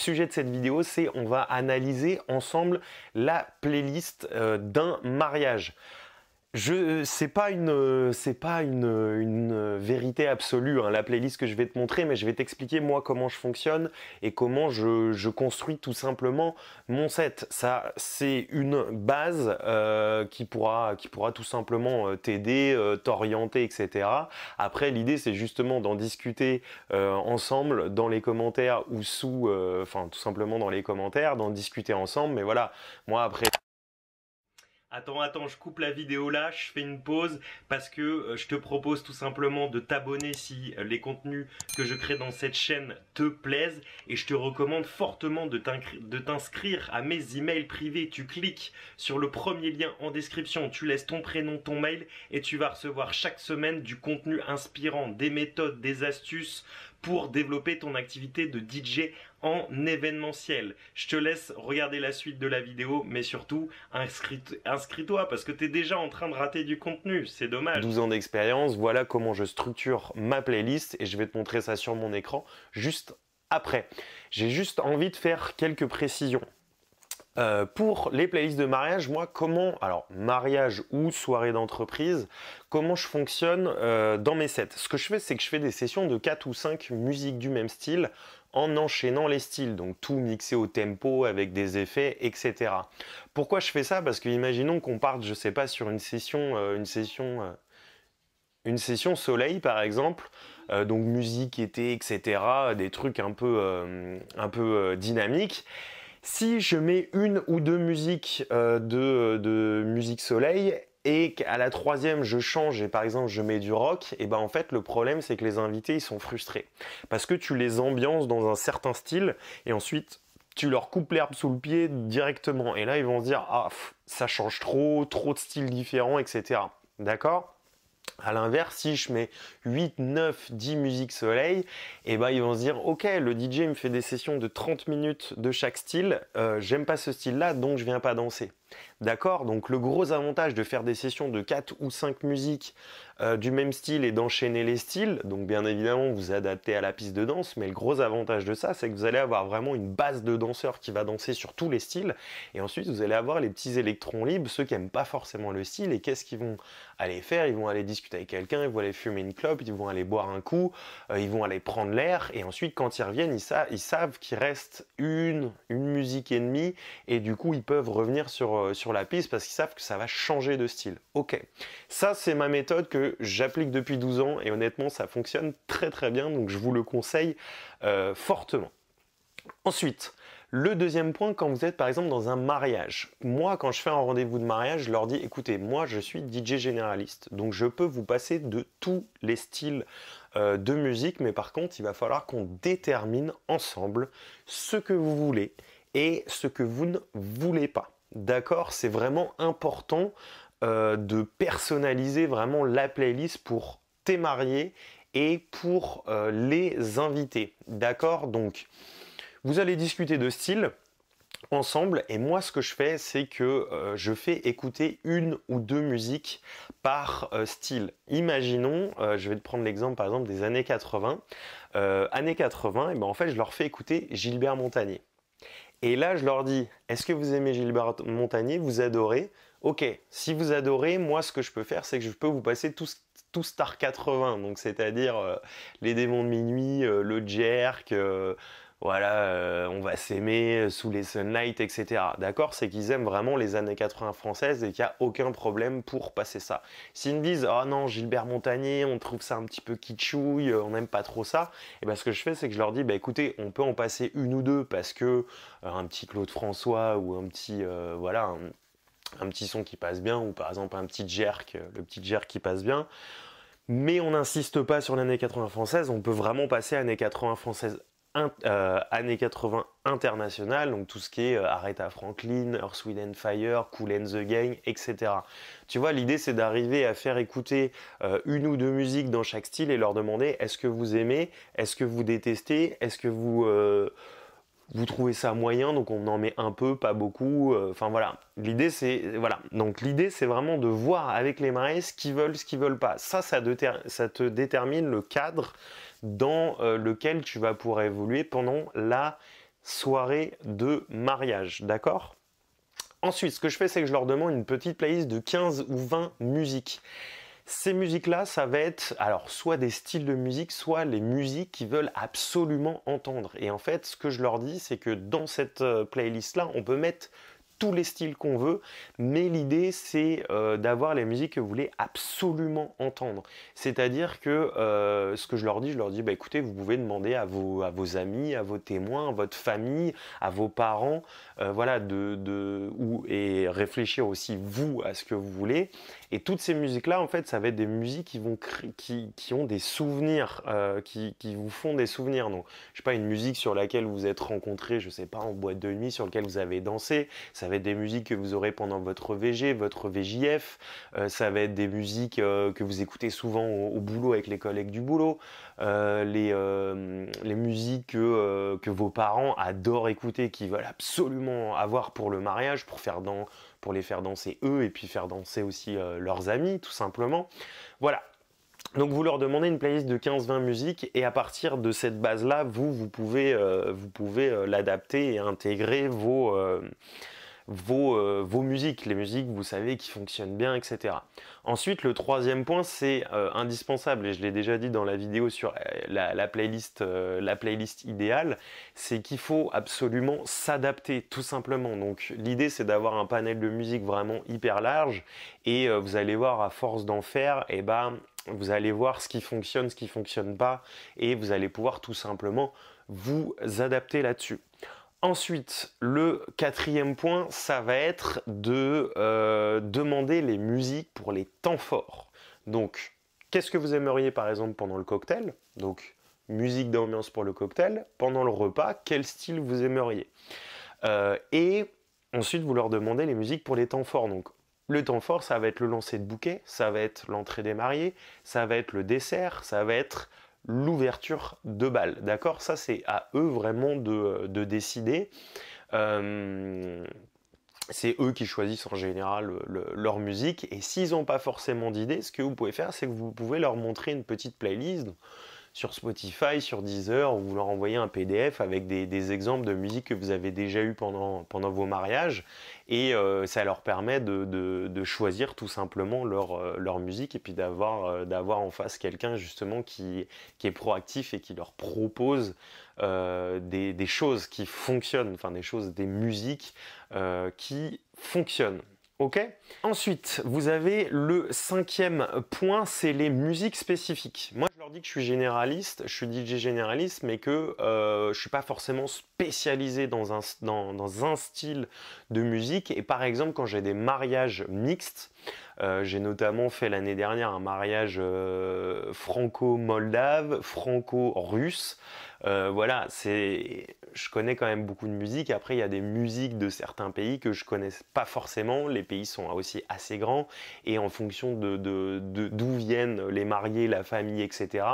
sujet de cette vidéo, c'est on va analyser ensemble la playlist euh, d'un mariage je euh, c'est pas une euh, pas une, euh, vérité absolue hein, la playlist que je vais te montrer mais je vais t'expliquer moi comment je fonctionne et comment je, construis tout simplement mon set ça c'est une base qui pourra qui pourra tout simplement t'aider t'orienter etc après l'idée c'est justement d'en discuter ensemble dans les commentaires ou sous enfin tout simplement dans les commentaires d'en discuter ensemble mais voilà moi après Attends, attends, je coupe la vidéo là, je fais une pause parce que euh, je te propose tout simplement de t'abonner si euh, les contenus que je crée dans cette chaîne te plaisent et je te recommande fortement de t'inscrire à mes emails privés. Tu cliques sur le premier lien en description, tu laisses ton prénom, ton mail et tu vas recevoir chaque semaine du contenu inspirant, des méthodes, des astuces, pour développer ton activité de DJ en événementiel. Je te laisse regarder la suite de la vidéo, mais surtout inscris-toi parce que tu es déjà en train de rater du contenu, c'est dommage. 12 ans d'expérience, voilà comment je structure ma playlist et je vais te montrer ça sur mon écran juste après. J'ai juste envie de faire quelques précisions. Euh, pour les playlists de mariage, moi, comment, alors mariage ou soirée d'entreprise, comment je fonctionne euh, dans mes sets Ce que je fais, c'est que je fais des sessions de 4 ou 5 musiques du même style en enchaînant les styles, donc tout mixé au tempo avec des effets, etc. Pourquoi je fais ça Parce que imaginons qu'on parte, je sais pas, sur une session, euh, une session une session soleil par exemple, donc musique, été, etc., des trucs un peu, un peu dynamiques. Si je mets une ou deux musiques euh, de, musique soleil et qu'à la troisième je change et par exemple je mets du rock, et eh ben en fait le problème c'est que les invités ils sont frustrés parce que tu les ambiances dans un certain style et ensuite tu leur coupes l'herbe sous le pied directement et là ils vont se dire ah ça change trop, trop de styles différents, etc. D'accord a l'inverse, si je mets 8, 9, 10 musiques soleil, et eh ben ils vont se dire ok, le DJ me fait des sessions de 30 minutes de chaque style, euh, j'aime pas ce style-là, donc je viens pas danser. D'accord Donc le gros avantage de faire des sessions de 4 ou 5 musiques euh, du même style et d'enchaîner les styles, donc bien évidemment vous adaptez à la piste de danse, mais le gros avantage de ça, c'est que vous allez avoir vraiment une base de danseurs qui va danser sur tous les styles, et ensuite vous allez avoir les petits électrons libres, ceux qui n'aiment pas forcément le style, et qu'est-ce qu'ils vont aller faire Ils vont aller discuter avec quelqu'un, ils vont aller fumer une clope, ils vont aller boire un coup, euh, ils vont aller prendre l'air, et ensuite quand ils reviennent, ils, savent qu'il reste une, une musique et demie, et du coup ils peuvent revenir sur... Euh, sur, la piste parce qu'ils savent que ça va changer de style. Ok, ça c'est ma méthode que j'applique depuis 12 ans et honnêtement ça fonctionne très très bien, donc je vous le conseille euh, fortement. Ensuite, le deuxième point, quand vous êtes par exemple dans un mariage. Moi, quand je fais un rendez-vous de mariage, je leur dis, écoutez, moi je suis DJ généraliste, donc je peux vous passer de tous les styles euh, de musique, mais par contre, il va falloir qu'on détermine ensemble ce que vous voulez et ce que vous ne voulez pas d'accord C'est vraiment important euh, de personnaliser vraiment la playlist pour tes mariés et pour euh, les invités, d'accord Donc, vous allez discuter de style ensemble et moi ce que je fais c'est que euh, je fais écouter une ou deux musiques par style. Imaginons, je vais te prendre l'exemple par exemple des années 80. années 80, et eh ben en fait je leur fais écouter Gilbert Montagnier. Et là, je leur dis, est-ce que vous aimez Gilbert Montagnier Vous adorez Ok, si vous adorez, moi, ce que je peux faire, c'est que je peux vous passer tout, Star 80, donc c'est-à-dire euh, les démons de minuit, euh, le jerk, euh, voilà, euh, on va s'aimer euh, sous les sunlights, etc. D'accord C'est qu'ils aiment vraiment les années 80 françaises et qu'il n'y a aucun problème pour passer ça. S'ils me disent, oh non, Gilbert Montagné, on trouve ça un petit peu kitschouille, euh, on n'aime pas trop ça, et eh bien ce que je fais, c'est que je leur dis, bah écoutez, on peut en passer une ou deux parce que un petit Claude François ou un petit, voilà, un, petit son qui passe bien, ou par exemple un petit jerk, le petit jerk qui passe bien. Mais on n'insiste pas sur l'année 80 française, on peut vraiment passer années l'année 80 française euh, années 80 internationales, donc tout ce qui est Arrête euh, Aretha Franklin, Earth, Wind and Fire, Cool and the Gang, etc. Tu vois, l'idée c'est d'arriver à faire écouter euh, une ou deux musiques dans chaque style et leur demander est-ce que vous aimez, est-ce que vous détestez, est-ce que vous vous trouvez ça moyen, donc on en met un peu, pas beaucoup. Euh, enfin voilà. L'idée c'est voilà. Donc l'idée c'est vraiment de voir avec les mariés ce qu'ils veulent, ce qu'ils veulent pas. Ça, ça, te détermine le cadre dans euh, lequel tu vas pouvoir évoluer pendant la soirée de mariage, d'accord Ensuite, ce que je fais, c'est que je leur demande une petite playlist de 15 ou 20 musiques. Ces musiques-là, ça va être alors soit des styles de musique, soit les musiques qu'ils veulent absolument entendre. Et en fait, ce que je leur dis, c'est que dans cette euh, playlist-là, on peut mettre tous les styles qu'on veut, mais l'idée c'est euh, d'avoir les musiques que vous voulez absolument entendre. C'est-à-dire que euh, ce que je leur dis, je leur dis, bah écoutez, vous pouvez demander à vos, à vos amis, à vos témoins, votre famille, à vos parents, euh, voilà, de, ou, et réfléchir aussi vous à ce que vous voulez. Et toutes ces musiques-là, en fait, ça va être des musiques qui, vont, qui, qui ont des souvenirs, qui, vous font des souvenirs. Donc, je sais pas, une musique sur laquelle vous êtes rencontré, je sais pas, en boîte de nuit, sur laquelle vous avez dansé, ça des musiques que vous aurez pendant votre VG, votre VJF, euh, ça va être des musiques euh, que vous écoutez souvent au, boulot avec les collègues du boulot, euh, les, les, musiques que, que vos parents adorent écouter, qu'ils veulent absolument avoir pour le mariage, pour, faire dans, pour les faire danser eux et puis faire danser aussi leurs amis, tout simplement. Voilà, donc vous leur demandez une playlist de 15-20 musiques et à partir de cette base-là, vous, vous pouvez, vous pouvez l'adapter et intégrer vos, euh, vos, musiques, les musiques, vous savez, qui fonctionnent bien, etc. Ensuite, le troisième point, c'est euh, indispensable, et je l'ai déjà dit dans la vidéo sur euh, la, playlist, la playlist idéale, c'est qu'il faut absolument s'adapter, tout simplement. Donc l'idée, c'est d'avoir un panel de musique vraiment hyper large, et vous allez voir, à force d'en faire, et eh ben, vous allez voir ce qui fonctionne, ce qui fonctionne pas, et vous allez pouvoir tout simplement vous adapter là-dessus. Ensuite, le quatrième point, ça va être de euh, demander les musiques pour les temps forts. Donc, qu'est-ce que vous aimeriez par exemple pendant le cocktail Donc, musique d'ambiance pour le cocktail. Pendant le repas, quel style vous aimeriez euh, Et ensuite, vous leur demandez les musiques pour les temps forts. Donc, le temps fort, ça va être le lancer de bouquet, ça va être l'entrée des mariés, ça va être le dessert, ça va être l'ouverture de balle. D'accord Ça, c'est à eux vraiment de, décider. Euh, c'est eux qui choisissent en général leur musique. Et s'ils n'ont pas forcément d'idée, ce que vous pouvez faire, c'est que vous pouvez leur montrer une petite playlist sur Spotify, sur Deezer, vous leur envoyez un PDF avec des, exemples de musique que vous avez déjà eu pendant, vos mariages et euh, ça leur permet de, choisir tout simplement leur, euh, musique et puis euh, d'avoir en face quelqu'un justement qui, est proactif et qui leur propose des, choses qui fonctionnent, enfin des choses, des musiques qui fonctionnent. Ok Ensuite, vous avez le cinquième point, c'est les musiques spécifiques leur dis que je suis généraliste, je suis DJ généraliste, mais que euh, je suis pas forcément spécialisé dans un, dans, un, style de musique. Et par exemple, quand j'ai des mariages mixtes, euh, j'ai notamment fait l'année dernière un mariage euh, franco-moldave, franco-russe. Euh, voilà, c'est, je connais quand même beaucoup de musique. Après, il y a des musiques de certains pays que je connais pas forcément. Les pays sont aussi assez grands et en fonction de, d'où viennent les mariés, la famille, etc.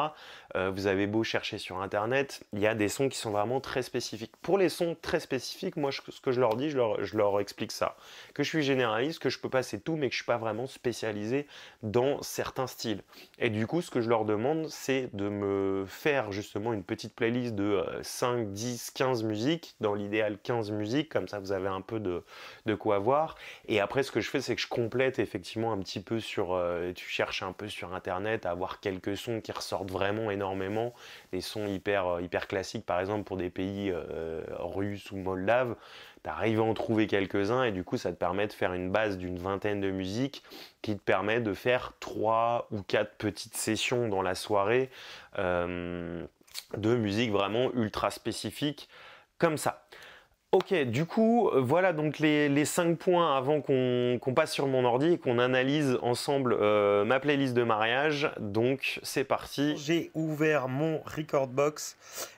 Euh, vous avez beau chercher sur Internet, il y a des sons qui sont vraiment très spécifiques. Pour les sons très spécifiques, moi, ce que je leur dis, je leur, explique ça. Que je suis généraliste, que je peux passer tout, mais que je suis pas vraiment spécialisé dans certains styles. Et du coup, ce que je leur demande, c'est de me faire justement une petite playlist de 5, 10, 15 musiques, dans l'idéal 15 musiques, comme ça vous avez un peu de, quoi voir. Et après, ce que je fais, c'est que je complète effectivement un petit peu sur... Euh, tu cherches un peu sur Internet à avoir quelques sons qui ressortent vraiment énormément énormément. sons hyper, euh, hyper classiques, par exemple, pour des pays euh, russes ou moldaves, tu arrives à en trouver quelques-uns et du coup, ça te permet de faire une base d'une vingtaine de musiques qui te permet de faire trois ou quatre petites sessions dans la soirée euh, de musique vraiment ultra spécifique comme ça. Ok, du coup, euh, voilà donc les, les 5 points avant qu'on passe sur mon ordi et qu'on analyse ensemble euh, ma playlist de mariage. Donc, c'est parti. J'ai ouvert mon record box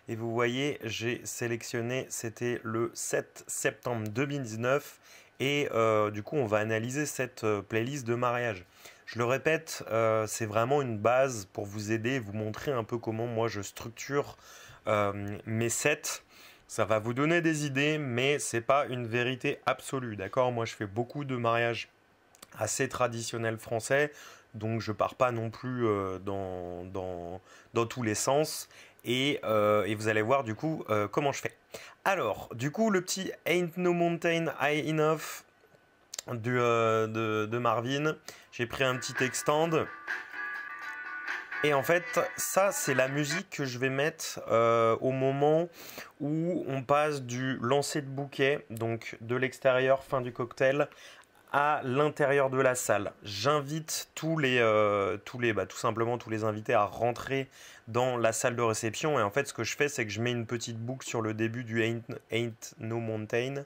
et vous voyez, j'ai sélectionné, c'était le 7 septembre 2019. Et euh, du coup, on va analyser cette playlist de mariage. Je le répète, c'est vraiment une base pour vous aider, vous montrer un peu comment moi je structure mes sets ça va vous donner des idées, mais ce n'est pas une vérité absolue, d'accord Moi, je fais beaucoup de mariages assez traditionnels français, donc je pars pas non plus euh, dans, tous les sens. Euh, et, vous allez voir du coup euh, comment je fais. Alors, du coup, le petit Ain't No Mountain High Enough de Marvin, j'ai pris un petit extend. Et en fait, ça, c'est la musique que je vais mettre euh, au moment où on passe du lancer de bouquet, donc de l'extérieur, fin du cocktail, à l'intérieur de la salle. J'invite tous les, euh, tous les, bah, tout simplement tous les invités à rentrer dans la salle de réception. Et en fait, ce que je fais, c'est que je mets une petite boucle sur le début du Ain't No Mountain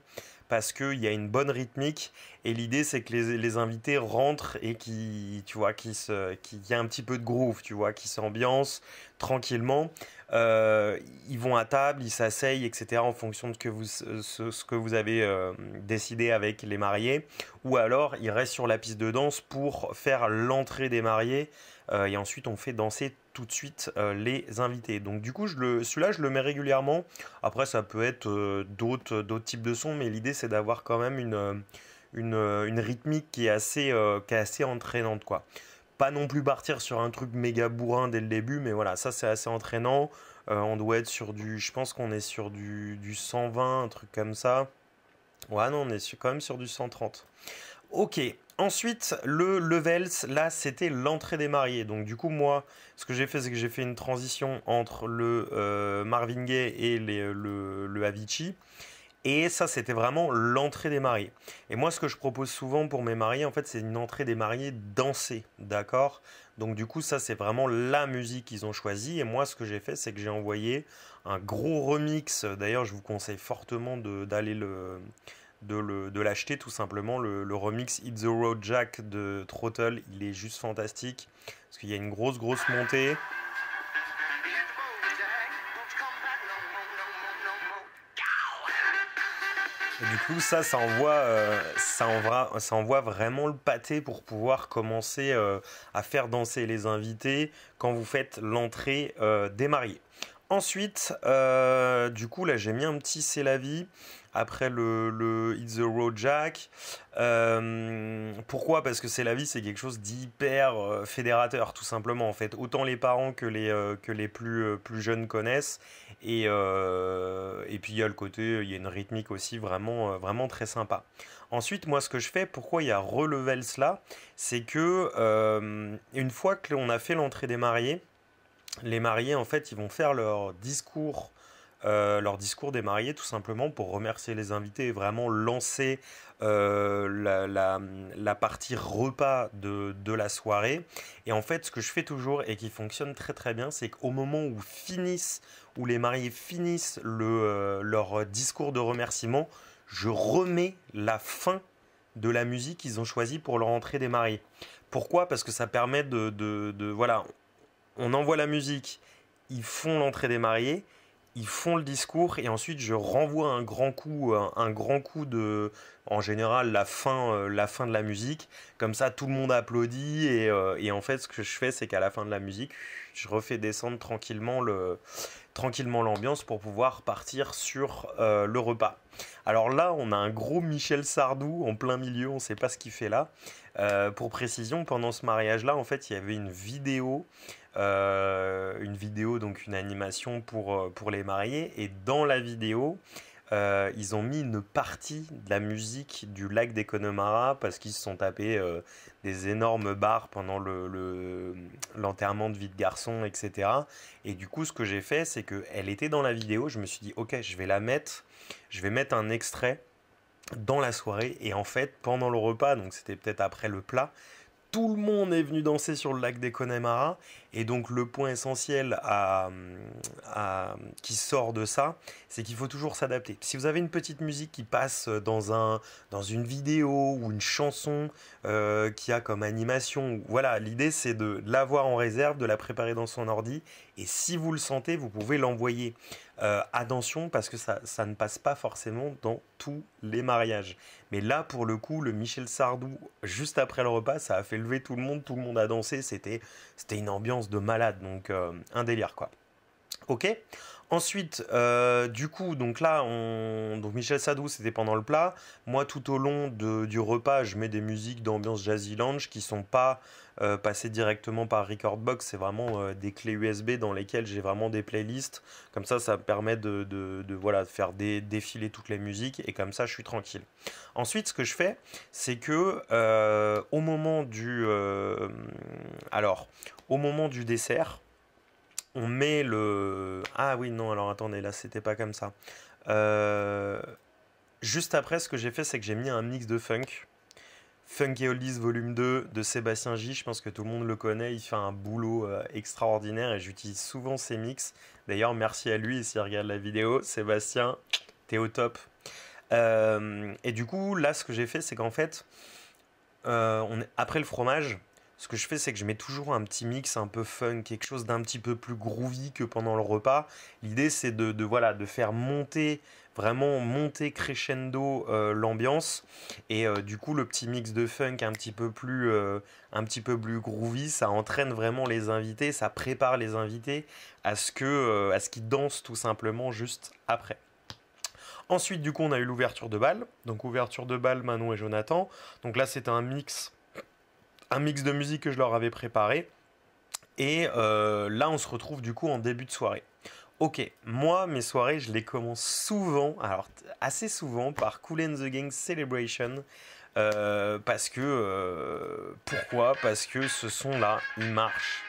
parce qu'il y a une bonne rythmique et l'idée c'est que les, invités rentrent et qui tu vois qui se qui y a un petit peu de groove tu vois qui s'ambiance tranquillement euh, ils vont à table ils s'asseyent etc en fonction de ce que vous ce, que vous avez euh, décidé avec les mariés ou alors ils restent sur la piste de danse pour faire l'entrée des mariés euh, et ensuite on fait danser tout de suite euh, les invités. Donc du coup, je celui-là, je le mets régulièrement. Après, ça peut être euh, d'autres, euh, d'autres types de sons, mais l'idée, c'est d'avoir quand même une, une, rythmique qui est assez, entraînante. quoi. Pas non plus partir sur un truc méga bourrin dès le début, mais voilà, ça c'est assez entraînant. on doit être sur du... Je pense qu'on est sur du, 120, un truc comme ça. Ouais, non, on est quand même sur du 130. Ok, Ensuite, le levels, là, c'était l'entrée des mariés. Donc, du coup, moi, ce que j'ai fait, c'est que j'ai fait une transition entre le euh, Marvin Gaye et euh, le, le, Avicii. Et ça, c'était vraiment l'entrée des mariés. Et moi, ce que je propose souvent pour mes mariés, en fait, c'est une entrée des mariés dansée, d'accord Donc, du coup, ça, c'est vraiment la musique qu'ils ont choisie. Et moi, ce que j'ai fait, c'est que j'ai envoyé un gros remix. D'ailleurs, je vous conseille fortement d'aller le de l'acheter tout simplement. Le, remix It's the Road Jack de Throttle, il est juste fantastique parce qu'il y a une grosse, grosse montée. Et du coup, ça, ça envoie, euh, vraiment le pâté pour pouvoir commencer euh, à faire danser les invités quand vous faites l'entrée euh, des mariés. Ensuite, du coup, là, j'ai mis un petit C'est la vie après le, le It's the Road Jack. Euh, pourquoi Parce que c'est la vie, c'est quelque chose d'hyper euh, fédérateur, tout simplement. En fait, autant les parents que les, euh, que les plus, plus jeunes connaissent. Et, et puis il y a le côté, il y a une rythmique aussi vraiment, vraiment très sympa. Ensuite, moi, ce que je fais, pourquoi il y a relevel cela, c'est que une fois que on a fait l'entrée des mariés, les mariés, en fait, ils vont faire leur discours euh, leur discours des mariés, tout simplement pour remercier les invités et vraiment lancer euh, la, partie repas de, la soirée. Et en fait, ce que je fais toujours et qui fonctionne très très bien, c'est qu'au moment où finissent, où les mariés finissent euh, leur discours de remerciement, je remets la fin de la musique qu'ils ont choisie pour leur entrée des mariés. Pourquoi Parce que ça permet de, Voilà, on envoie la musique, ils font l'entrée des mariés, ils font le discours et ensuite je renvoie un grand coup, un, grand coup de, en général, la fin, euh, la fin de la musique. Comme ça, tout le monde applaudit et, euh, et en fait, ce que je fais, c'est qu'à la fin de la musique, je refais descendre tranquillement le, tranquillement l'ambiance pour pouvoir partir sur euh, le repas. Alors là, on a un gros Michel Sardou en plein milieu, on ne sait pas ce qu'il fait là. pour précision, pendant ce mariage-là, en fait, il y avait une vidéo euh, une vidéo, donc une animation pour, euh, pour les mariés. Et dans la vidéo, euh, ils ont mis une partie de la musique du lac des Connemara parce qu'ils se sont tapés des énormes barres pendant l'enterrement le, l'enterrement de vie de garçon, etc. Et du coup, ce que j'ai fait, c'est qu'elle était dans la vidéo. Je me suis dit, ok, je vais la mettre, je vais mettre un extrait dans la soirée. Et en fait, pendant le repas, donc c'était peut-être après le plat, tout le monde est venu danser sur le lac des Connemara et donc le point essentiel à, qui sort de ça, c'est qu'il faut toujours s'adapter. Si vous avez une petite musique qui passe dans, un, dans une vidéo ou une chanson euh, qui a comme animation, voilà, l'idée c'est de l'avoir en réserve, de la préparer dans son ordi. Et si vous le sentez, vous pouvez l'envoyer. Euh, attention parce que ça, ça ne passe pas forcément dans tous les mariages. Mais là, pour le coup, le Michel Sardou, juste après le repas, ça a fait lever tout le monde, tout le monde a dansé, c'était une ambiance de malade, donc euh, un délire quoi. Ok Ensuite, euh, du coup, donc là, on... donc Michel Sadou, c'était pendant le plat. Moi, tout au long de, du repas, je mets des musiques d'ambiance jazzy lounge qui sont pas euh, passées directement par record box, C'est vraiment des clés USB dans lesquelles j'ai vraiment des playlists. Comme ça, ça me permet de, de, de voilà, faire défiler toutes les musiques et comme ça, je suis tranquille. Ensuite, ce que je fais, c'est que au moment du, alors, au moment du dessert, on met le. Ah oui, non, alors attendez, là, c'était pas comme ça. Euh, juste après, ce que j'ai fait, c'est que j'ai mis un mix de funk. Funk et Oldies volume 2 de Sébastien J, je pense que tout le monde le connaît, il fait un boulot euh, extraordinaire et j'utilise souvent ses mix. D'ailleurs, merci à lui s'il regarde la vidéo. Sébastien, t'es au top. Euh, et du coup, là, ce que j'ai fait, c'est qu'en fait, après le fromage, ce que je fais, c'est que je mets toujours un petit mix un peu funk, quelque chose d'un petit peu plus groovy que pendant le repas. L'idée, c'est de, voilà, de faire monter, vraiment monter crescendo euh, l'ambiance. Et euh, du coup, le petit mix de funk un petit peu plus, euh, un petit peu plus groovy, ça entraîne vraiment les invités, ça prépare les invités à ce que, à ce qu'ils dansent tout simplement juste après. Ensuite, du coup, on a eu l'ouverture de balle. Donc, ouverture de balle, Manon et Jonathan. Donc là, c'est un mix un mix de musique que je leur avais préparé. Et euh, là, on se retrouve du coup en début de soirée. Ok, moi, mes soirées, je les commence souvent, alors assez souvent, par Cool and the Gang Celebration. Euh, parce que... Euh, pourquoi Parce que ce son-là, il marche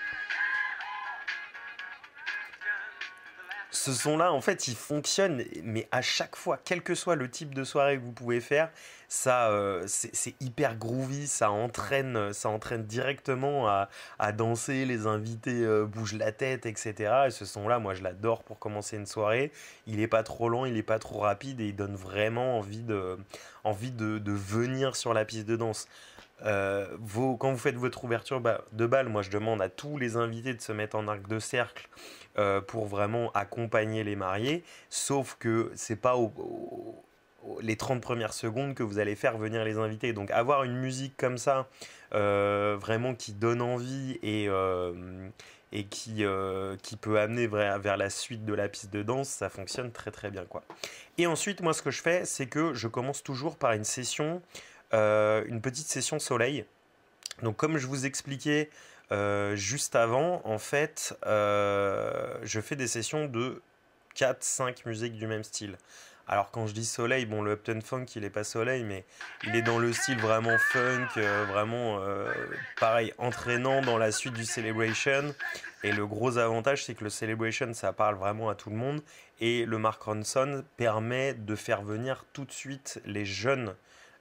ce son-là, en fait, il fonctionne, mais à chaque fois, quel que soit le type de soirée que vous pouvez faire, ça, euh, c'est hyper groovy, ça entraîne, ça entraîne directement à, danser, les invités euh, bougent la tête, etc. Et ce son-là, moi, je l'adore pour commencer une soirée. Il n'est pas trop lent, il n'est pas trop rapide et il donne vraiment envie envie de venir sur la piste de danse. Euh, vous, quand vous faites votre ouverture bah, de balle, moi je demande à tous les invités de se mettre en arc de cercle euh, pour vraiment accompagner les mariés, sauf que c'est pas les 30 premières secondes que vous allez faire venir les invités. Donc avoir une musique comme ça, euh, vraiment qui donne envie et, et qui, qui peut amener vers, la suite de la piste de danse, ça fonctionne très très bien. quoi. Et ensuite, moi ce que je fais, c'est que je commence toujours par une session euh, une petite session soleil. Donc comme je vous expliquais euh, juste avant, en fait, euh, je fais des sessions de 4-5 musiques du même style. Alors quand je dis soleil, bon le Upton Funk il n'est pas soleil mais il est dans le style vraiment funk, vraiment pareil entraînant dans la suite du Celebration. Et le gros avantage c'est que le Celebration ça parle vraiment à tout le monde et le Mark Ronson permet de faire venir tout de suite les jeunes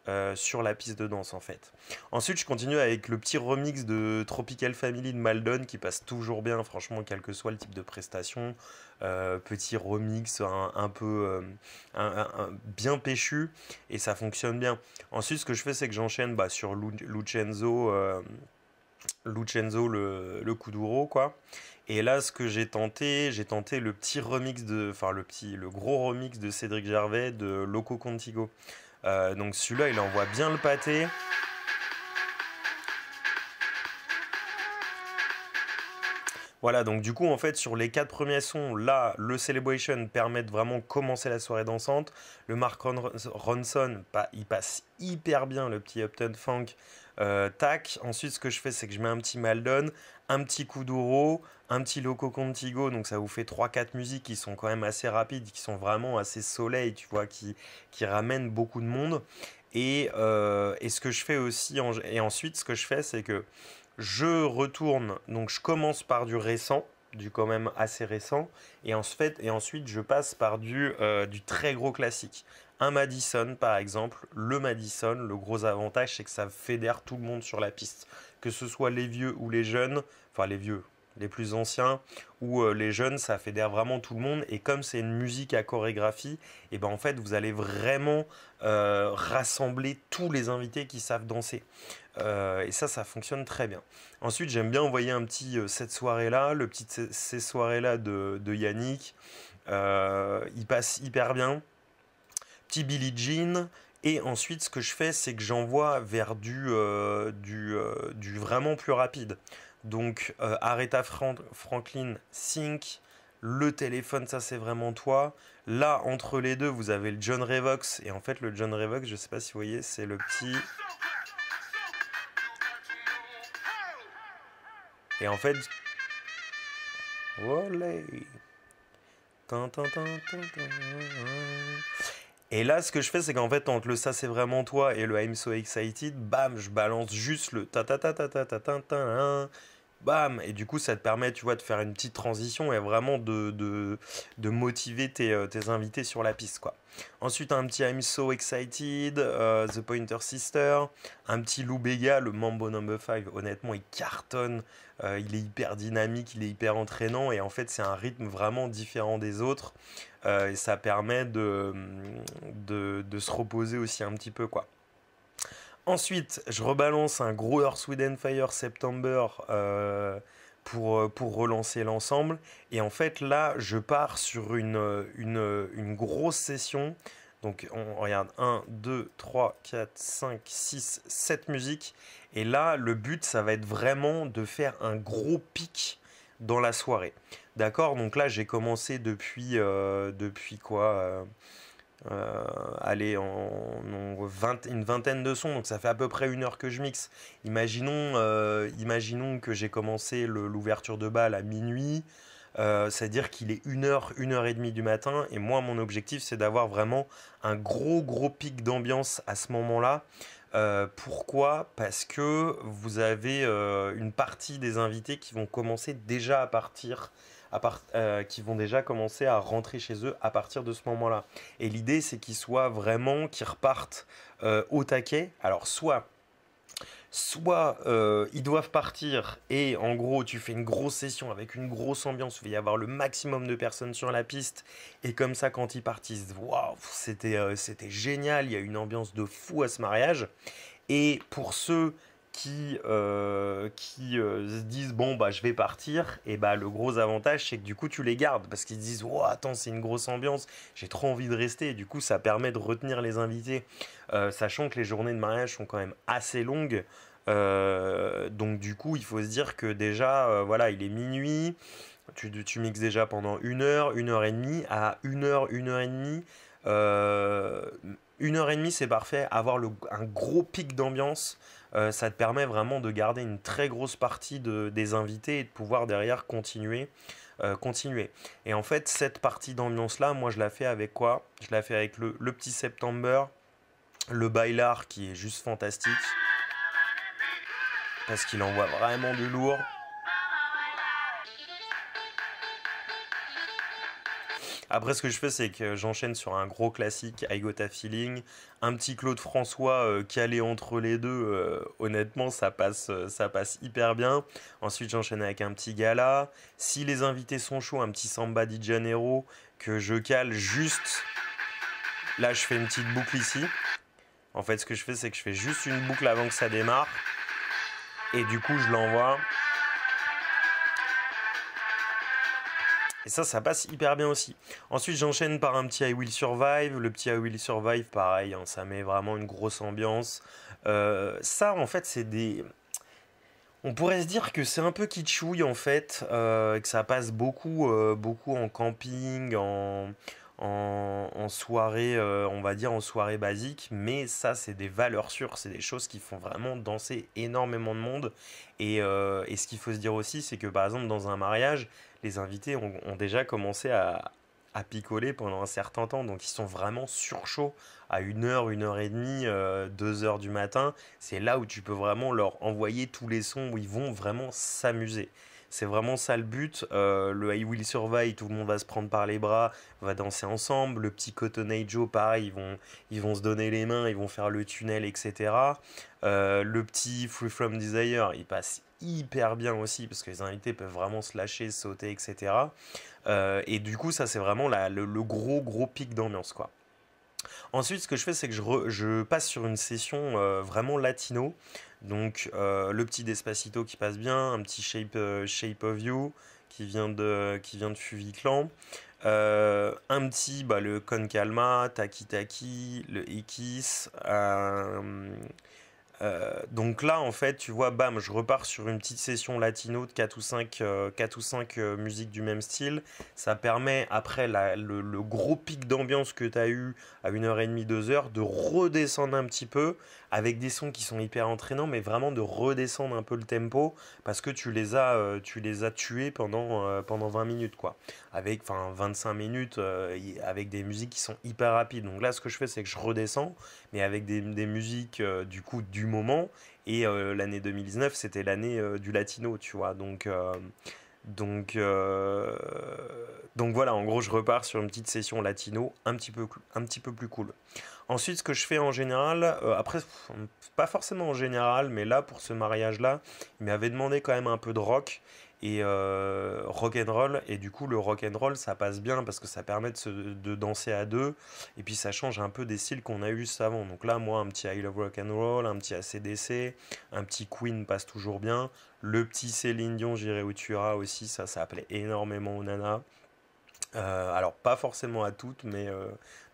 euh, sur la piste de danse en fait. Ensuite, je continue avec le petit remix de Tropical Family de Maldon qui passe toujours bien, franchement, quel que soit le type de prestation. Euh, petit remix un, peu euh, bien péchu et ça fonctionne bien. Ensuite, ce que je fais, c'est que j'enchaîne bah, sur Lucenzo. Lucenzo le, le quoi. Et là ce que j'ai tenté, j'ai tenté le petit remix de enfin le petit le gros remix de Cédric Gervais de Loco Contigo. Euh, donc celui-là, il envoie bien le pâté. Voilà, donc du coup, en fait, sur les quatre premiers sons, là, le Celebration permet de vraiment commencer la soirée dansante. Le Mark Ronson, il passe hyper bien le petit Upton Funk euh, tac. Ensuite, ce que je fais, c'est que je mets un petit Maldon, un petit Kuduro, un petit Loco Contigo. Donc, ça vous fait 3-4 musiques qui sont quand même assez rapides, qui sont vraiment assez soleil, tu vois, qui, qui ramènent beaucoup de monde. Et, euh, et ce que je fais aussi, et ensuite, ce que je fais, c'est que je retourne. Donc, je commence par du récent du quand même assez récent et, en fait, et ensuite je passe par du, euh, du très gros classique un Madison, par exemple, le Madison, le gros avantage, c'est que ça fédère tout le monde sur la piste. Que ce soit les vieux ou les jeunes, enfin les vieux, les plus anciens ou euh, les jeunes, ça fédère vraiment tout le monde. Et comme c'est une musique à chorégraphie, et eh ben en fait vous allez vraiment euh, rassembler tous les invités qui savent danser. Euh, et ça, ça fonctionne très bien. Ensuite, j'aime bien envoyer un petit cette soirée là, le petit ces soirées là de, de Yannick. il passe hyper bien. Billy Jean. Et ensuite, ce que je fais, c'est que j'envoie vers du, euh, euh, du, vraiment plus rapide. Donc, euh, Franklin, Sync, le téléphone, ça c'est vraiment toi. Là, entre les deux, vous avez le John Revox. Et en fait, le John Revox, je sais pas si vous voyez, c'est le petit. Et en fait. Et là, ce que je fais, c'est qu'en fait, entre le ça c'est vraiment toi et le I'm so excited, bam, je balance juste le ta ta ta ta ta ta ta ta bam Et du coup, ça te permet, tu vois, de faire une petite transition et vraiment de, motiver euh, tes, invités sur la piste, quoi. Ensuite, un petit I'm So Excited, euh, The Pointer Sister, un petit Lou Bega, le Mambo Number 5, honnêtement, il cartonne, euh, il est hyper dynamique, il est hyper entraînant, et en fait, c'est un rythme vraiment différent des autres, et ça permet de, de se reposer aussi un petit peu, quoi. Ensuite, je rebalance un gros Earth, Wind Fire September euh, euh, pour, relancer l'ensemble. Et en fait, là, je pars sur une, grosse session. Donc, on regarde 1, 2, 3, 4, 5, 6, 7 musiques. Et là, le but, ça va être vraiment de faire un gros pic dans la soirée. D'accord Donc là, j'ai commencé depuis, euh, depuis quoi euh, allez, en, une vingtaine de sons, donc ça fait à peu près une heure que je mixe. Imaginons, euh, que j'ai commencé l'ouverture de balle à minuit, euh, c'est-à-dire qu'il est une heure, une heure et demie du matin, et moi mon objectif c'est d'avoir vraiment un gros gros pic d'ambiance à ce moment-là. pourquoi Parce que vous avez une partie des invités qui vont commencer déjà à partir euh, qui vont déjà commencer à rentrer chez eux à partir de ce moment-là. Et l'idée, c'est qu'ils soient vraiment, qu'ils repartent euh, au taquet. Alors, soit soit euh, ils doivent partir et en gros tu fais une grosse session avec une grosse ambiance où il va y avoir le maximum de personnes sur la piste et comme ça quand ils partissent, c'était c'était génial il y a une ambiance de fou à ce mariage et pour ceux qui, euh, qui euh, se disent bon bah je vais partir et bah le gros avantage c'est que du coup tu les gardes parce qu'ils se disent oh attends c'est une grosse ambiance j'ai trop envie de rester et du coup ça permet de retenir les invités euh, sachant que les journées de mariage sont quand même assez longues donc du coup il faut se dire que déjà voilà il est minuit tu, tu, mixes déjà pendant une heure une heure et demie à une heure une heure et demie une heure et demie, c'est parfait. Avoir un gros pic d'ambiance, euh, ça te permet vraiment de garder une très grosse partie des invités et de pouvoir derrière continuer. Euh, continuer. Et en fait, cette partie d'ambiance-là, moi, je la fais avec quoi Je la fais avec le, petit September, le Bailar qui est juste fantastique parce qu'il envoie vraiment du lourd. Après, ce que je fais, c'est que j'enchaîne sur un gros classique, I Got a Feeling, un petit Claude François euh, calé entre les deux. Euh, honnêtement, ça passe, euh, ça passe hyper bien. Ensuite, j'enchaîne avec un petit gala. Si les invités sont chauds, un petit Samba di Janeiro que je cale juste. Là, je fais une petite boucle ici. En fait, ce que je fais, c'est que je fais juste une boucle avant que ça démarre. Et du coup, je l'envoie. Et ça, ça passe hyper bien aussi. Ensuite, j'enchaîne par un petit I Will Survive. Le petit I Will Survive, pareil, hein, ça met vraiment une grosse ambiance. Euh, ça, en fait, c'est des... On pourrait se dire que c'est un peu kitschouille, en fait, euh, que ça passe beaucoup, euh, beaucoup en camping, en... soirée, on va dire en soirée basique, mais ça c'est des valeurs sûres, c'est des choses qui font vraiment danser énormément de monde. et ce qu'il faut se dire aussi, c'est que par exemple dans un mariage, les invités ont, déjà commencé à, picoler pendant un certain temps. Donc ils sont vraiment sur chaud à une heure, une heure et demie, euh, deux heures du matin. C'est là où tu peux vraiment leur envoyer tous les sons où ils vont vraiment s'amuser. C'est vraiment ça le but. Euh, le I Will Survive, tout le monde va se prendre par les bras, va danser ensemble. Le petit Cotton Eye Joe, pareil, ils vont, ils vont se donner les mains, ils vont faire le tunnel, etc. Euh, le petit Free From Desire, il passe hyper bien aussi parce que les invités peuvent vraiment se lâcher, sauter, etc. Euh, et du coup, ça c'est vraiment le, gros gros pic d'ambiance quoi. Ensuite, ce que je fais, c'est que je, passe sur une session euh, vraiment latino. Donc, euh, le petit Despacito qui passe bien, un petit Shape, shape of You qui vient de, qui vient de un petit, bah, le Con Calma, Taki Taki, le Ekis, euh, donc là, en fait, tu vois, bam, je repars sur une petite session latino de 4 ou 5, euh, euh, musiques du même style. Ça permet, après le, gros pic d'ambiance que tu as eu à 1h30, 2h, de redescendre un petit peu avec des sons qui sont hyper entraînants, mais vraiment de redescendre un peu le tempo parce que tu les as, tu les as tués pendant, pendant 20 minutes, quoi. Avec, enfin, 25 minutes, avec des musiques qui sont hyper rapides. Donc là, ce que je fais, c'est que je redescends mais avec des, musiques euh, du coup du moment. Et euh, l'année 2019, c'était l'année euh, du latino, tu vois. Donc, donc, donc voilà, en gros, je repars sur une petite session latino un petit peu, un petit peu plus cool. Ensuite, ce que je fais en général, après, pas forcément en général, mais là, pour ce mariage-là, il m'avait demandé quand même un peu de rock et euh, rock and roll et du coup le rock and roll ça passe bien parce que ça permet de, danser à deux et puis ça change un peu des styles qu'on a eu avant donc là moi un petit I Love Rock and Roll un petit ACDC un petit Queen passe toujours bien le petit Céline Dion j'irai où tu iras aussi ça ça appelait énormément aux nanas euh, alors pas forcément à toutes, mais euh,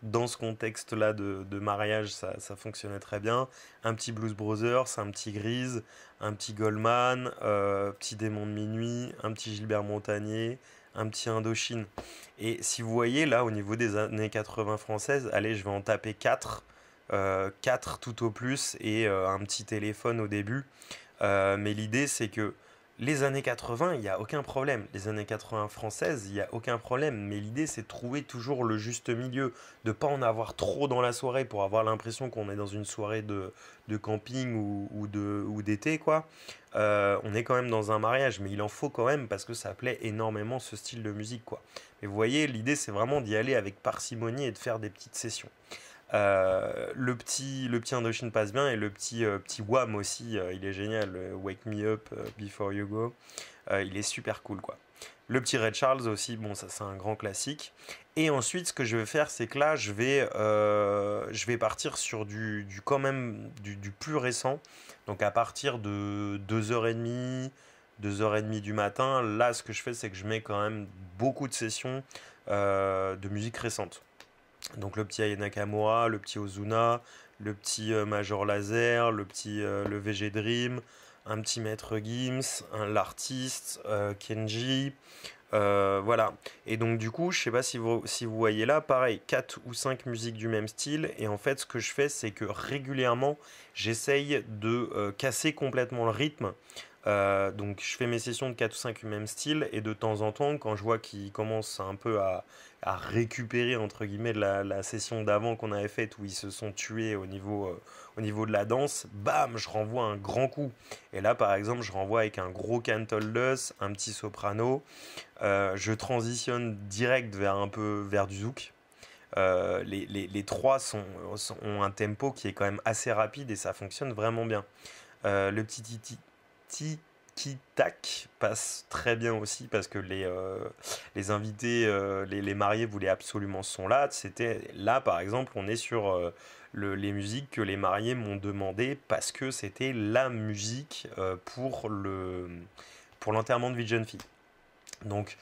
dans ce contexte-là de, mariage, ça, fonctionnait très bien. Un petit Blues Brothers, un petit Grise, un petit Goldman, Un euh, petit Démon de minuit, un petit Gilbert Montagnier, un petit Indochine. Et si vous voyez là au niveau des années 80 françaises, allez, je vais en taper 4, 4 tout au plus et un petit téléphone au début. mais l'idée c'est que les années 80, il n'y a aucun problème. Les années 80 françaises, il n'y a aucun problème. Mais l'idée, c'est de trouver toujours le juste milieu, de pas en avoir trop dans la soirée pour avoir l'impression qu'on est dans une soirée de, camping ou, d'été, quoi. Euh, on est quand même dans un mariage, mais il en faut quand même parce que ça plaît énormément ce style de musique, quoi. Mais vous voyez, l'idée, c'est vraiment d'y aller avec parcimonie et de faire des petites sessions. Euh, le, petit, le petit Indochine passe bien et le petit, euh, petit Wham aussi, euh, il est génial. Wake Me Up Before You Go, il est super cool quoi. Le petit Red Charles aussi, bon, ça c'est un grand classique. Et ensuite, ce que je vais faire, c'est que là, je vais, je vais partir sur du, quand même du, plus récent. Donc à partir de 2h30, 2h30 du matin, là, ce que je fais, c'est que je mets quand même beaucoup de sessions de musique récente. Donc le petit Aya le petit Ozuna, le petit euh, Major Laser, le petit euh, le VG Dream, un petit Maître Gims, l'artiste, euh, Kenji, voilà. Et donc du coup, je sais pas si vous, voyez là, pareil, 4 ou 5 musiques du même style. Et en fait, ce que je fais, c'est que régulièrement, j'essaye de casser complètement le rythme. Euh, donc je fais mes sessions de 4 ou 5 même style et de temps en temps quand je vois qu'ils commence un peu à, à, récupérer entre guillemets la, la session d'avant qu'on avait faite où ils se sont tués au niveau, euh, au niveau de la danse, bam je renvoie un grand coup. Et là par exemple je renvoie avec un gros cantolus, un petit soprano, euh, je transitionne direct vers un peu vers du zouk. les, les, les, trois sont, ont un tempo qui est quand même assez rapide et ça fonctionne vraiment bien. le petit titi, qui, tac passe très bien aussi parce que les, euh, les invités, euh, les, mariés voulaient absolument son là. C'était là, par exemple, on est sur euh, les musiques que les mariés m'ont demandé parce que c'était la musique pour le pour l'enterrement de vie de jeune fille. Donc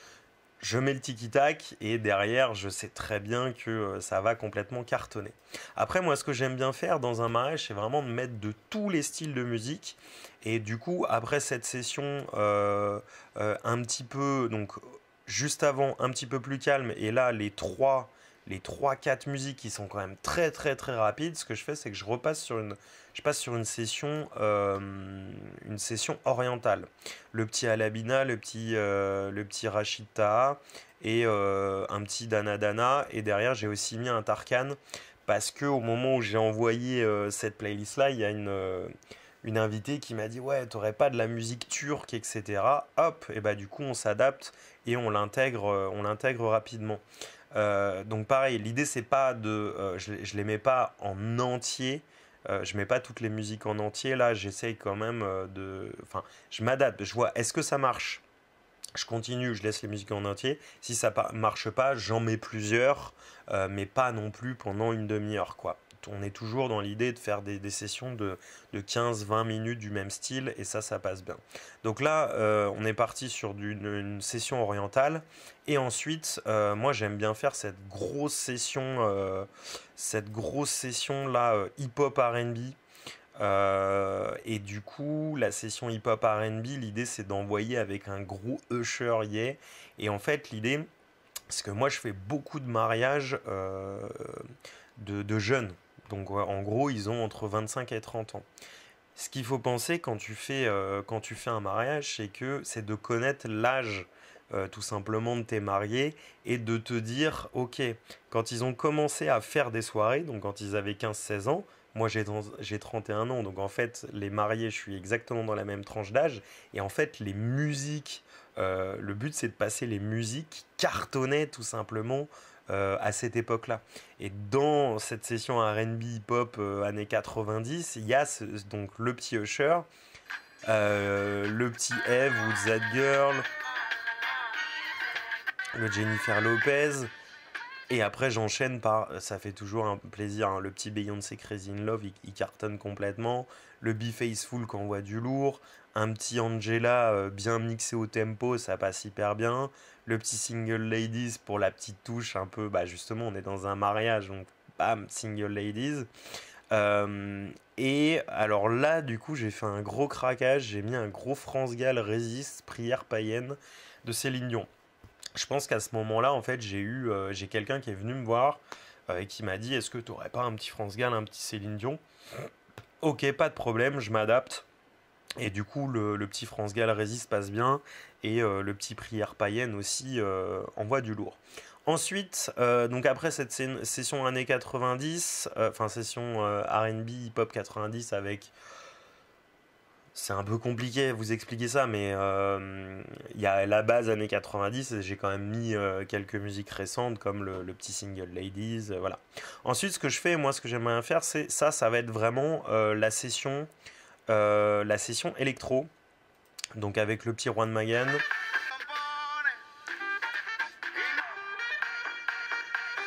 je mets le tiki-tac et derrière, je sais très bien que euh, ça va complètement cartonner. Après, moi, ce que j'aime bien faire dans un mariage, c'est vraiment de mettre de tous les styles de musique. Et du coup, après cette session, euh, euh, un petit peu, donc juste avant, un petit peu plus calme, et là, les trois les 3-4 musiques qui sont quand même très très très rapides, ce que je fais c'est que je repasse sur une, je passe sur une session, euh, une session orientale. Le petit Alabina, le petit, euh, le Rachita et euh, un petit Dana Dana. Et derrière j'ai aussi mis un Tarkan parce que au moment où j'ai envoyé euh, cette playlist là, il y a une invitée qui m'a dit ouais t'aurais pas de la musique turque etc hop et bah du coup on s'adapte et on l'intègre on l'intègre rapidement euh, donc pareil, l'idée c'est pas de, euh, je, je les mets pas en entier. Euh, je mets pas toutes les musiques en entier là. J'essaye quand même de, enfin, je m'adapte. Je vois, est-ce que ça marche Je continue, je laisse les musiques en entier. Si ça marche pas, j'en mets plusieurs, mais pas non plus pendant une demi-heure quoi on est toujours dans l'idée de faire des, sessions de, 15-20 minutes du même style et ça, ça passe bien. Donc là, euh, on est parti sur une, session orientale et ensuite, euh, moi j'aime bien faire cette grosse session, euh, cette grosse session là, hip-hop RB. et du coup, la session hip-hop RB, l'idée c'est d'envoyer avec un gros usher Et en fait, l'idée, c'est que moi je fais beaucoup de mariages de, jeunes. Donc en gros, ils ont entre 25 et 30 ans. Ce qu'il faut penser euh, quand tu fais, un mariage, c'est que c'est de connaître l'âge euh, tout simplement de tes mariés et de te dire, ok, quand ils ont commencé à faire des soirées, donc quand ils avaient 15-16 ans, moi j'ai 31 ans, donc en fait les mariés, je suis exactement dans la même tranche d'âge, et en fait les musiques euh, le but c'est de passer les musiques qui cartonnaient tout simplement euh, à cette époque-là. Et dans cette session RB hip-hop euh, années 90, il y a donc le petit Usher, le petit Eve ou That Girl, le Jennifer Lopez. Et après, j'enchaîne par, ça fait toujours un plaisir, hein, le petit Beyoncé Crazy in Love, il, cartonne complètement. Le b Full qu'on voit du lourd un petit Angela euh, bien mixé au tempo, ça passe hyper bien. Le petit single ladies pour la petite touche, un peu, bah justement, on est dans un mariage, donc bam, single ladies. Euh, et alors là, du coup, j'ai fait un gros craquage, j'ai mis un gros France Gall résiste, prière païenne de Céline Dion. Je pense qu'à ce moment-là, en fait, j'ai eu, euh, j'ai quelqu'un qui est venu me voir et qui m'a dit, est-ce que tu n'aurais pas un petit France Gall, un petit Céline Dion Ok, pas de problème, je m'adapte. Et du coup, le, petit France Gall résiste, passe bien. Et euh, le petit Prière païenne aussi euh, envoie du lourd. Ensuite, euh, donc après cette session années 90, enfin session RB, hip-hop 90 avec... C'est un peu compliqué vous expliquer ça, mais il y a la base années 90 et j'ai quand même mis quelques musiques récentes comme le, le petit single Ladies, voilà. Ensuite, ce que je fais, moi, ce que j'aimerais faire, c'est ça, ça va être vraiment la session euh, la session électro, donc avec le petit Juan Magan.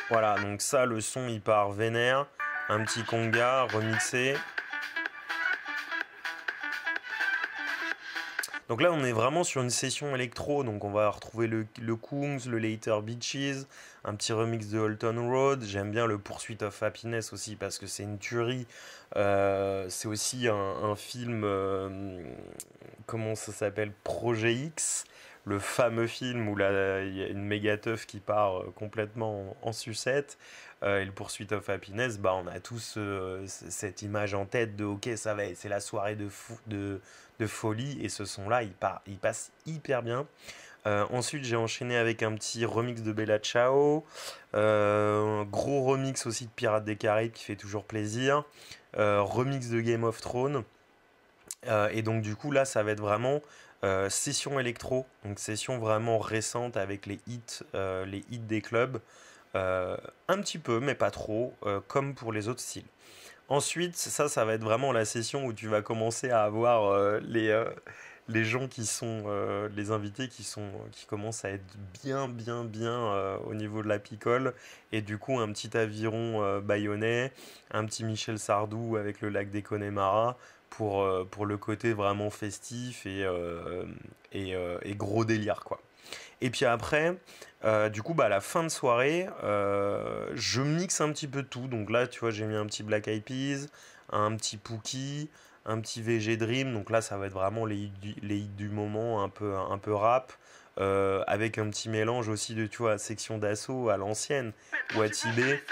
Voilà, donc ça, le son, il part vénère. Un petit conga remixé. Donc là, on est vraiment sur une session électro, donc on va retrouver le, le le Later Beaches, un petit remix de Holton Road. J'aime bien le Pursuit of Happiness aussi parce que c'est une tuerie. Euh, c'est aussi un, film, euh, comment ça s'appelle Projet X le fameux film où il y a une méga teuf qui part euh, complètement en sucette. Euh, et le Pursuit of Happiness, bah, on a tous euh, cette image en tête de ok, c'est la soirée de, folie, et ce son-là, il, passe hyper bien. Euh, ensuite, j'ai enchaîné avec un petit remix de Bella Ciao, un gros remix aussi de Pirates des Caraïbes qui fait toujours plaisir, remix de Game of Thrones. et donc, du coup, là, ça va être vraiment session électro, donc session vraiment récente avec les hits, les hits des clubs. Euh, un petit peu, mais pas trop, euh, comme pour les autres styles. Ensuite, ça, ça va être vraiment la session où tu vas commencer à avoir euh, les les gens qui sont les invités qui sont qui commencent à être bien bien bien au niveau de la picole et du coup un petit aviron bayonnais un petit Michel Sardou avec le lac des Connemara pour pour le côté vraiment festif et, et gros délire quoi et puis après, euh, du coup, bah, à la fin de soirée, euh, je mixe un petit peu tout. Donc là, tu vois, j'ai mis un petit Black Eyed Peas, un petit Pookie, un petit VG Dream. Donc là, ça va être vraiment les hits du, les du moment, un peu, un peu rap. Euh, avec un petit mélange aussi de, tu vois, section d'assaut à l'ancienne ou à Tibet.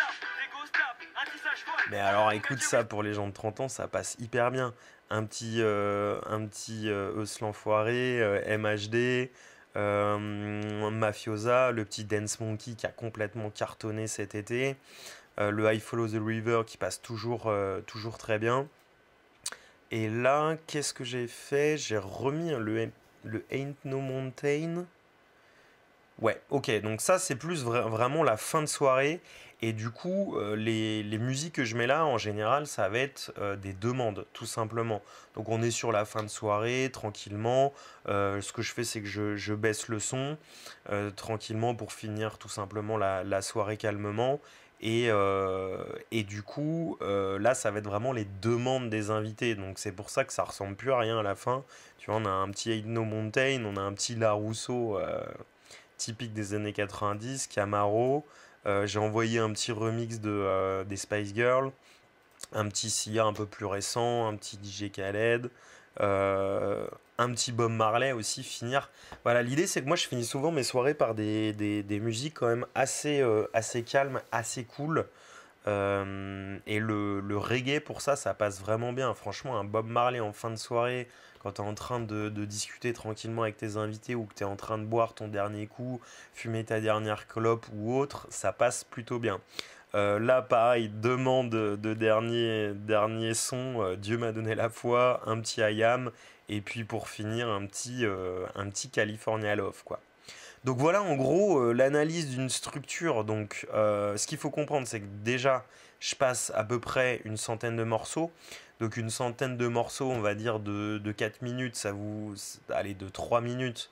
Mais alors écoute ça pour les gens de 30 ans, ça passe hyper bien. Un petit, euh, un petit euh, MHD, euh, Mafiosa, le petit Dance Monkey qui a complètement cartonné cet été, euh, le I Follow the River qui passe toujours, euh, toujours très bien. Et là, qu'est-ce que j'ai fait J'ai remis le, le Ain't No Mountain Ouais, ok, donc ça c'est plus vraiment la fin de soirée. Et du coup, euh, les, les, musiques que je mets là, en général, ça va être euh, des demandes, tout simplement. Donc on est sur la fin de soirée, tranquillement. Euh, ce que je fais, c'est que je, je, baisse le son, tranquillement, pour finir tout simplement la, la soirée calmement. Et, et du coup, là, ça va être vraiment les demandes des invités. Donc c'est pour ça que ça ressemble plus à rien à la fin. Tu vois, on a un petit Aidno Mountain, on a un petit La Rousseau » typique des années 90, Camaro. Euh, j'ai envoyé un petit remix de, euh, des Spice Girls, un petit Sia un peu plus récent, un petit DJ Khaled, euh, un petit Bob Marley aussi, finir. Voilà, l'idée c'est que moi je finis souvent mes soirées par des, musiques quand même assez, assez calmes, assez cool. et le, le, reggae pour ça, ça passe vraiment bien. Franchement, un Bob Marley en fin de soirée, tu es en train de, discuter tranquillement avec tes invités ou que tu es en train de boire ton dernier coup, fumer ta dernière clope ou autre, ça passe plutôt bien. Euh, là, pareil, demande de dernier, dernier son, euh, Dieu m'a donné la foi, un petit ayam, et puis pour finir, un petit, euh, un petit California Love, quoi. Donc voilà en gros l'analyse d'une structure. Donc ce qu'il faut comprendre, c'est que déjà, je passe à peu près une centaine de morceaux. Donc une centaine de morceaux, on va dire de, 4 minutes, ça vous. Allez, de 3 minutes,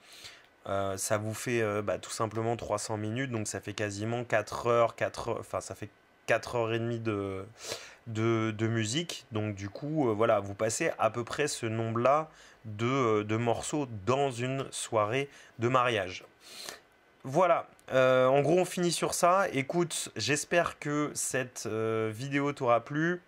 euh, ça vous fait euh, bah, tout simplement 300 minutes, donc ça fait quasiment 4 heures, 4 heures, enfin ça fait 4 heures et demie de, musique. Donc du coup, euh, voilà, vous passez à peu près ce nombre-là de, morceaux dans une soirée de mariage. Voilà, en gros on finit sur ça. Écoute, j'espère que cette vidéo t'aura plu.